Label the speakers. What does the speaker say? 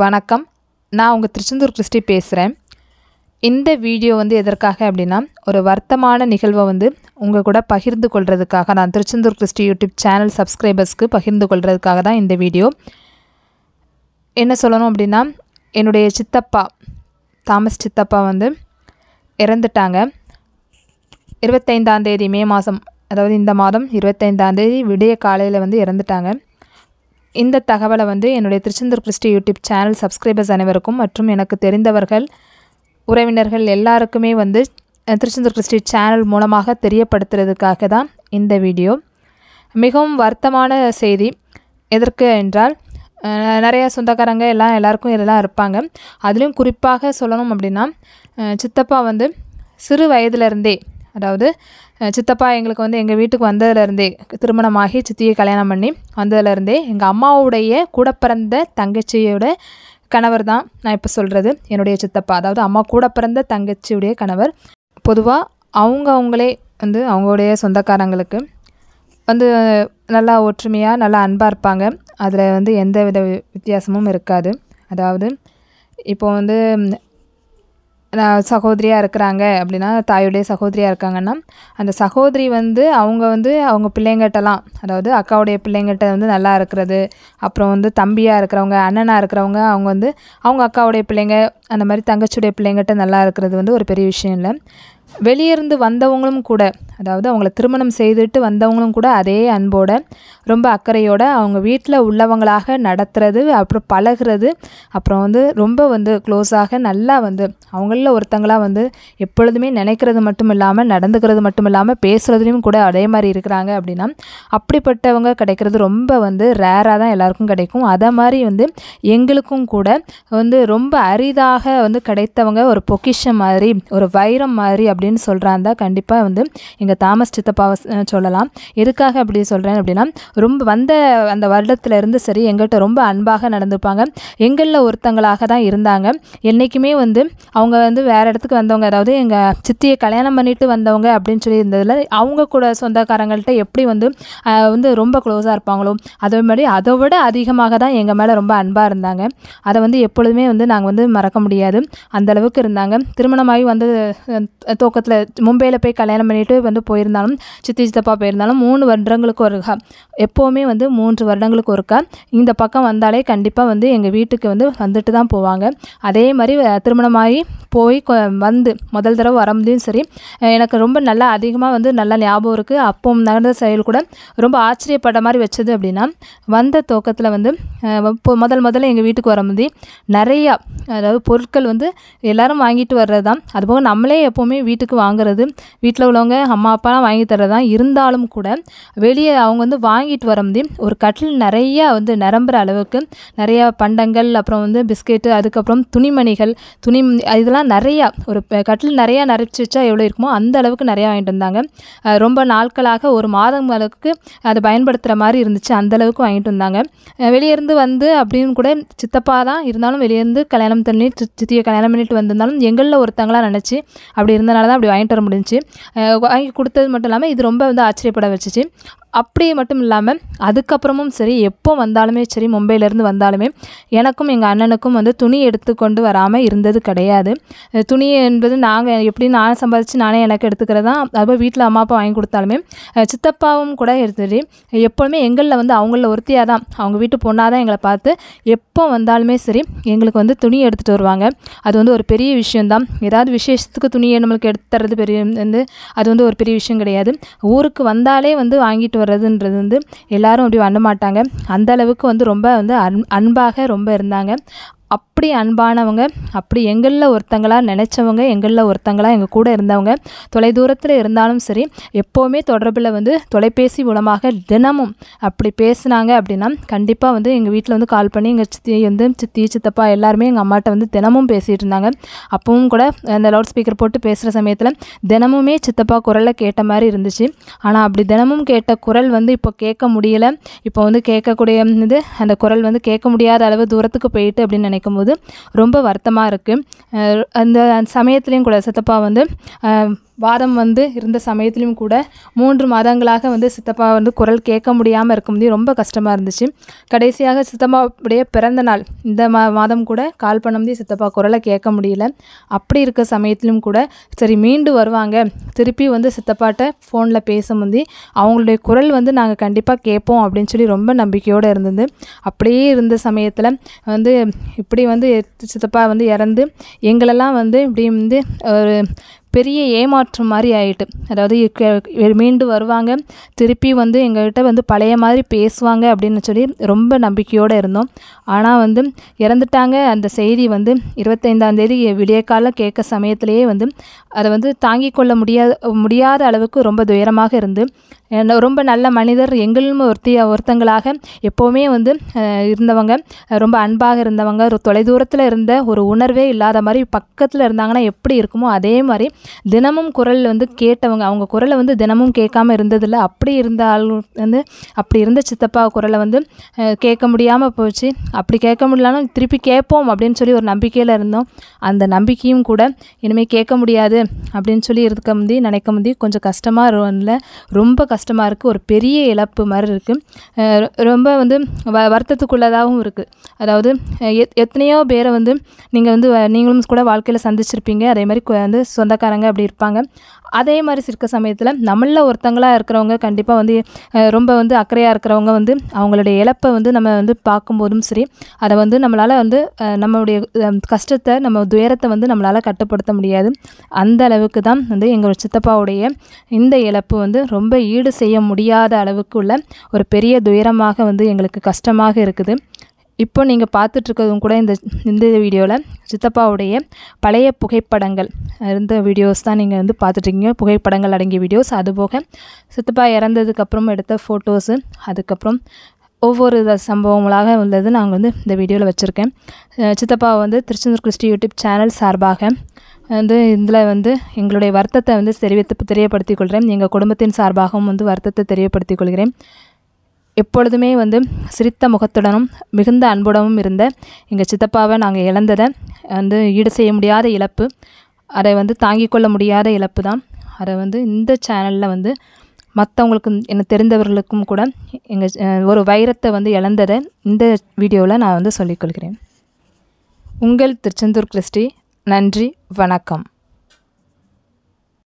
Speaker 1: வணக்கம் நான் உங்கள் திருச்செந்தூர் கிறிஸ்டி பேசுகிறேன் இந்த வீடியோ வந்து எதற்காக அப்படின்னா ஒரு வருத்தமான நிகழ்வை வந்து உங்கள் கூட பகிர்ந்து கொள்கிறதுக்காக நான் திருச்செந்தூர் கிறிஸ்டி யூடியூப் சேனல் சப்ஸ்கிரைபர்ஸ்க்கு பகிர்ந்து கொள்கிறதுக்காக தான் இந்த வீடியோ என்ன சொல்லணும் அப்படின்னா என்னுடைய சித்தப்பா தாமஸ் சித்தப்பா வந்து இறந்துட்டாங்க இருபத்தைந்தாந்தேதி மே மாதம் அதாவது இந்த மாதம் இருபத்தைந்தாந்தேதி விடிய காலையில் வந்து இறந்துட்டாங்க இந்த தகவலை வந்து என்னுடைய Tiruchendur Christy YouTube channel subscribers அனைவருக்கும் மற்றும் எனக்கு தெரிந்தவர்கள் உறவினர்கள் எல்லாருக்குமே வந்து திருச்செந்தூர் கிறிஸ்டி சேனல் மூலமாக தெரியப்படுத்துறதுக்காக தான் இந்த வீடியோ மிகவும் வருத்தமான செய்தி எதற்கு என்றால் நிறையா சொந்தக்காரங்க எல்லாம் எல்லாருக்கும் இதெல்லாம் இருப்பாங்க அதுலேயும் குறிப்பாக சொல்லணும் அப்படின்னா சித்தப்பா வந்து சிறு வயதுலேருந்தே அதாவது சித்தப்பா எங்களுக்கு வந்து எங்கள் வீட்டுக்கு வந்ததுலேருந்தே திருமணமாகி சித்தியை கல்யாணம் பண்ணி வந்ததுலேருந்தே எங்கள் அம்மாவுடைய கூட பிறந்த தங்கச்சியோட கணவர் தான் நான் இப்போ சொல்கிறது என்னுடைய சித்தப்பா அதாவது அம்மா கூட பிறந்த தங்கச்சியுடைய கணவர் பொதுவாக அவங்க அவங்களே வந்து அவங்களுடைய சொந்தக்காரங்களுக்கு வந்து நல்லா ஒற்றுமையாக நல்லா அன்பாக இருப்பாங்க அதில் வந்து எந்த வித வித்தியாசமும் இருக்காது அதாவது இப்போ வந்து சகோதரியாக இருக்கிறாங்க அப்படின்னா தாயுடைய சகோதரியாக இருக்காங்கன்னா அந்த சகோதரி வந்து அவங்க வந்து அவங்க பிள்ளைங்கிட்டலாம் அதாவது அக்காவுடைய பிள்ளைங்கிட்ட வந்து நல்லா இருக்கிறது அப்புறம் வந்து தம்பியாக இருக்கிறவங்க அண்ணனாக இருக்கிறவங்க அவங்க வந்து அவங்க அக்காவுடைய பிள்ளைங்க அந்த மாதிரி தங்கச்சியுடைய பிள்ளைங்கிட்ட நல்லா இருக்கிறது வந்து ஒரு பெரிய விஷயம் இல்லை வெளியிருந்து வந்தவங்களும் கூட அதாவது அவங்கள திருமணம் செய்துட்டு வந்தவங்களும் கூட அதே அன்போடு ரொம்ப அக்கறையோடு அவங்க வீட்டில் உள்ளவங்களாக நடத்துறது அப்புறம் பழகிறது அப்புறம் வந்து ரொம்ப வந்து க்ளோஸாக நல்லா வந்து அவங்களில் ஒருத்தங்களாக வந்து எப்பொழுதுமே நினைக்கிறது மட்டும் இல்லாமல் நடந்துக்கிறது மட்டும் இல்லாமல் பேசுகிறதுலையும் கூட அதே மாதிரி இருக்கிறாங்க அப்படின்னா அப்படிப்பட்டவங்க கிடைக்கிறது ரொம்ப வந்து ரேராக தான் எல்லாருக்கும் கிடைக்கும் அதை மாதிரி வந்து எங்களுக்கும் கூட வந்து ரொம்ப அரிதாக வந்து கிடைத்தவங்க ஒரு பொக்கிஷம் மாதிரி ஒரு வைரம் மாதிரி அப்படின்னு சொல்கிறாந்தா கண்டிப்பாக வந்து நீங்கள் தாமஸ் சித்தப்பாவை சொல்லலாம் எதுக்காக அப்படி சொல்கிறேன் அப்படின்னா ரொம்ப வந்த அந்த வருடத்துலேருந்து சரி எங்கள்கிட்ட ரொம்ப அன்பாக நடந்துப்பாங்க எங்களில் ஒருத்தங்களாக தான் இருந்தாங்க என்றைக்குமே வந்து அவங்க வந்து வேறு இடத்துக்கு வந்தவங்க அதாவது எங்கள் சித்தியை கல்யாணம் பண்ணிட்டு வந்தவங்க அப்படின்னு சொல்லி இருந்ததில் அவங்க கூட சொந்தக்காரங்கள்ட்ட எப்படி வந்து வந்து ரொம்ப க்ளோஸாக இருப்பாங்களோ அதே மாதிரி அதை விட அதிகமாக தான் எங்கள் மேலே ரொம்ப அன்பாக இருந்தாங்க அதை வந்து எப்பொழுதுமே வந்து நாங்கள் வந்து மறக்க முடியாது அந்தளவுக்கு இருந்தாங்க திருமணமாகி வந்து தோக்கத்தில் மும்பையில் போய் கல்யாணம் பண்ணிவிட்டு வந்து வந்து போயிருந்தாலும் சித்தி சித்தப்பா போயிருந்தாலும் மூணு வருடங்களுக்கு ஒருக்கா எப்போவுமே வந்து மூன்று வருடங்களுக்கு ஒருக்கா இந்த பக்கம் வந்தாலே கண்டிப்பாக வந்து எங்கள் வீட்டுக்கு வந்து வந்துட்டு தான் போவாங்க அதே மாதிரி திருமணமாகி போய் வந்து முதல் தடவை வரும்போதையும் சரி எனக்கு ரொம்ப நல்லா அதிகமாக வந்து நல்லா ஞாபகம் இருக்குது அப்போவும் நடந்த செயல் கூட ரொம்ப ஆச்சரியப்பட்ட மாதிரி வச்சது அப்படின்னா வந்த துவக்கத்தில் வந்து இப்போ முதல் முதல்ல எங்கள் வீட்டுக்கு வரும்போது நிறையா அதாவது பொருட்கள் வந்து எல்லோரும் வாங்கிட்டு வர்றது தான் அதுபோக நம்மளே எப்போவுமே வீட்டுக்கு வாங்குறது வீட்டில் உள்ளவங்க அம்மா அம்மா அப்பாலாம் வாங்கி தரதான் இருந்தாலும் கூட வெளியே அவங்க வந்து வாங்கிட்டு வர முடியும் ஒரு கட்டில் நிறையா வந்து நிரம்புற அளவுக்கு நிறையா பண்டங்கள் அப்புறம் வந்து பிஸ்கெட்டு அதுக்கப்புறம் துணிமணிகள் துணி இதெல்லாம் நிறையா ஒரு கட்டில் நிறையா நிறைச்சி வச்சா எவ்வளோ இருக்குமோ அந்த அளவுக்கு நிறையா வாங்கிட்டு வந்தாங்க ரொம்ப நாட்களாக ஒரு மாதம் அளவுக்கு அதை பயன்படுத்துகிற மாதிரி இருந்துச்சு அந்த அளவுக்கு வாங்கிட்டு வந்தாங்க வெளியேருந்து வந்து அப்படின்னு கூட சித்தப்பா தான் இருந்தாலும் வெளியேருந்து கல்யாணம் தண்ணி சித்தியை கல்யாணம் பண்ணிட்டு வந்திருந்தாலும் எங்களில் ஒருத்தங்களாக நினச்சி அப்படி இருந்தனால தான் அப்படி வாங்கிட்டு வர முடிஞ்சு வாங்கி கொடுத்தது மட்டும் இல்லாமல் இது ரொம்ப வந்து ஆச்சரியப்பட வச்சுச்சு அப்படியே மட்டும் இல்லாமல் அதுக்கப்புறமும் சரி எப்போ வந்தாலுமே சரி மும்பையிலேருந்து வந்தாலுமே எனக்கும் எங்கள் அண்ணனுக்கும் வந்து துணி எடுத்து கொண்டு வராமல் இருந்தது கிடையாது துணி என்பது நாங்கள் எப்படி நான் சம்பாதிச்சு நானே எனக்கு எடுத்துக்கிறதா அதுபோல் வீட்டில் அம்மா அப்பா வாங்கி கொடுத்தாலுமே சித்தப்பாவும் கூட எடுத்துட்டு எப்போவுமே எங்களில் வந்து அவங்களில் ஒருத்தியாக தான் அவங்க வீட்டு பொண்ணாக தான் எங்களை பார்த்து எப்போ வந்தாலுமே சரி எங்களுக்கு வந்து துணி எடுத்துகிட்டு வருவாங்க அது வந்து ஒரு பெரிய விஷயந்தான் ஏதாவது விசேஷத்துக்கு துணியை நம்மளுக்கு எடுத்துறது பெரிய வந்து அது வந்து ஒரு பெரிய விஷயம் கிடையாது ஊருக்கு வந்தாலே வந்து வாங்கிட்டு வர வர்றதுன்றது வந்து எல்லாரும் அப்படி பண்ண மாட்டாங்க அந்த அளவுக்கு வந்து ரொம்ப வந்து அன் அன்பாக ரொம்ப இருந்தாங்க அப்படி அன்பானவங்க அப்படி எங்களில் ஒருத்தங்களாக நினச்சவங்க எங்களில் ஒருத்தங்களாக எங்கள் கூட இருந்தவங்க தொலைதூரத்தில் இருந்தாலும் சரி எப்போவுமே தொடர்பில் வந்து தொலைபேசி மூலமாக தினமும் அப்படி பேசுனாங்க அப்படின்னா கண்டிப்பாக வந்து எங்கள் வீட்டில் வந்து கால் பண்ணி எங்கள் சித்தி வந்து சித்தி சித்தப்பா எல்லாருமே எங்கள் அம்மாட்ட வந்து தினமும் பேசிகிட்டு இருந்தாங்க அப்பவும் கூட அந்த லவுட் ஸ்பீக்கர் போட்டு பேசுகிற சமயத்தில் தினமுமே சித்தப்பா குரலை கேட்ட மாதிரி இருந்துச்சு ஆனால் அப்படி தினமும் கேட்ட குரல் வந்து இப்போ கேட்க முடியலை இப்போ வந்து கேட்கக்கூடிய இது அந்த குரல் வந்து கேட்க முடியாத அளவு தூரத்துக்கு போயிட்டு அப்படின்னு நினைக்கிறேன் நினைக்கும் போது ரொம்ப வருத்தமாக இருக்குது அந்த சமயத்துலேயும் கூட சித்தப்பா வந்து வாதம் வந்து இருந்த சமயத்துலேயும் கூட மூன்று மாதங்களாக வந்து சித்தப்பா வந்து குரல் கேட்க முடியாமல் இருக்கும்போது ரொம்ப கஷ்டமாக இருந்துச்சு கடைசியாக சித்தப்பாவுடைய பிறந்த நாள் இந்த மா மாதம் கூட கால் பண்ண முடியும் சித்தப்பா குரலை கேட்க முடியல அப்படி இருக்க சமயத்திலும் கூட சரி மீண்டு வருவாங்க திருப்பி வந்து சித்தப்பாட்ட ஃபோனில் முந்தி அவங்களுடைய குரல் வந்து நாங்கள் கண்டிப்பாக கேட்போம் அப்படின்னு சொல்லி ரொம்ப நம்பிக்கையோடு இருந்தது அப்படியே இருந்த சமயத்தில் வந்து இப்படி வந்து சித்தப்பா வந்து இறந்து எங்களெல்லாம் வந்து இப்படி வந்து ஒரு பெரிய ஏமாற்றம் மாதிரி ஆகிட்டு அதாவது மீண்டு வருவாங்க திருப்பி வந்து எங்கள்கிட்ட வந்து பழைய மாதிரி பேசுவாங்க அப்படின்னு சொல்லி ரொம்ப நம்பிக்கையோடு இருந்தோம் ஆனால் வந்து இறந்துட்டாங்க அந்த செய்தி வந்து இருபத்தைந்தாந்தேதி விடிய காலம் கேட்க சமயத்திலேயே வந்து அதை வந்து தாங்கிக் கொள்ள முடியாத முடியாத அளவுக்கு ரொம்ப துயரமாக இருந்து ரொம்ப நல்ல மனிதர் எங்களும் ஒருத்தி ஒருத்தங்களாக எப்போவுமே வந்து இருந்தவங்க ரொம்ப அன்பாக இருந்தவங்க ஒரு தொலைதூரத்தில் இருந்த ஒரு உணர்வே இல்லாத மாதிரி பக்கத்தில் இருந்தாங்கன்னா எப்படி இருக்குமோ அதே மாதிரி தினமும் குரல் வந்து கேட்டவங்க அவங்க குரலை வந்து தினமும் கேட்காம இருந்ததில்ல அப்படி இருந்த வந்து அப்படி இருந்த சித்தப்பா குரலை வந்து கேட்க முடியாமல் போச்சு அப்படி கேட்க முடியலனாலும் திருப்பி கேட்போம் அப்படின்னு சொல்லி ஒரு நம்பிக்கையில் இருந்தோம் அந்த நம்பிக்கையும் கூட இனிமேல் கேட்க முடியாது அப்படின்னு சொல்லி இருக்க முந்தி நினைக்க முந்தி கொஞ்சம் கஷ்டமாக இருந்தில் ரொம்ப கஷ்டமாக இருக்குது ஒரு பெரிய இழப்பு மாதிரி இருக்குது ரொம்ப வந்து வ வருத்தத்துக்குள்ளதாகவும் இருக்குது அதாவது எத் எத்தனையோ பேரை வந்து நீங்கள் வந்து நீங்களும் கூட வாழ்க்கையில் சந்திச்சிருப்பீங்க அதே மாதிரி வந்து சொந்தக்கார சிறுக்கக்காரங்க அப்படி இருப்பாங்க அதே மாதிரி சிற்க சமயத்தில் நம்மளில் ஒருத்தங்களாக இருக்கிறவங்க கண்டிப்பாக வந்து ரொம்ப வந்து அக்கறையாக இருக்கிறவங்க வந்து அவங்களுடைய இழப்பை வந்து நம்ம வந்து பார்க்கும்போதும் சரி அதை வந்து நம்மளால் வந்து நம்மளுடைய கஷ்டத்தை நம்ம துயரத்தை வந்து நம்மளால் கட்டுப்படுத்த முடியாது அந்த அளவுக்கு தான் வந்து எங்கள் சித்தப்பாவுடைய இந்த இழப்பு வந்து ரொம்ப ஈடு செய்ய முடியாத அளவுக்கு உள்ள ஒரு பெரிய துயரமாக வந்து எங்களுக்கு கஷ்டமாக இருக்குது இப்போ நீங்கள் பார்த்துட்ருக்கதும் கூட இந்த இந்த வீடியோவில் சித்தப்பாவுடைய பழைய புகைப்படங்கள் இருந்த வீடியோஸ் தான் நீங்கள் வந்து பார்த்துட்ருக்கீங்க புகைப்படங்கள் அடங்கிய வீடியோஸ் அதுபோக சித்தப்பா இறந்ததுக்கப்புறம் எடுத்த ஃபோட்டோஸு அதுக்கப்புறம் ஒவ்வொரு சம்பவங்களாக உள்ளது நாங்கள் வந்து இந்த வீடியோவில் வச்சுருக்கேன் சித்தப்பா வந்து திருச்செந்தூர் கிறிஸ்டி யூடியூப் சேனல் சார்பாக வந்து இதில் வந்து எங்களுடைய வருத்தத்தை வந்து தெரிவித்து தெரியப்படுத்திக் கொள்கிறேன் எங்கள் குடும்பத்தின் சார்பாகவும் வந்து வருத்தத்தை தெரியப்படுத்திக் கொள்கிறேன் எப்பொழுதுமே வந்து சிரித்த முகத்துடனும் மிகுந்த அன்புடனும் இருந்த எங்கள் சித்தப்பாவை நாங்கள் இழந்ததை வந்து ஈடு செய்ய முடியாத இழப்பு அதை வந்து தாங்கி கொள்ள முடியாத இழப்பு தான் அதை வந்து இந்த சேனலில் வந்து மற்றவங்களுக்கும் எனக்கு தெரிந்தவர்களுக்கும் கூட எங்கள் ஒரு வைரத்தை வந்து இழந்ததை இந்த வீடியோவில் நான் வந்து சொல்லிக்கொள்கிறேன் உங்கள் திருச்செந்தூர் கிறிஸ்டி நன்றி வணக்கம்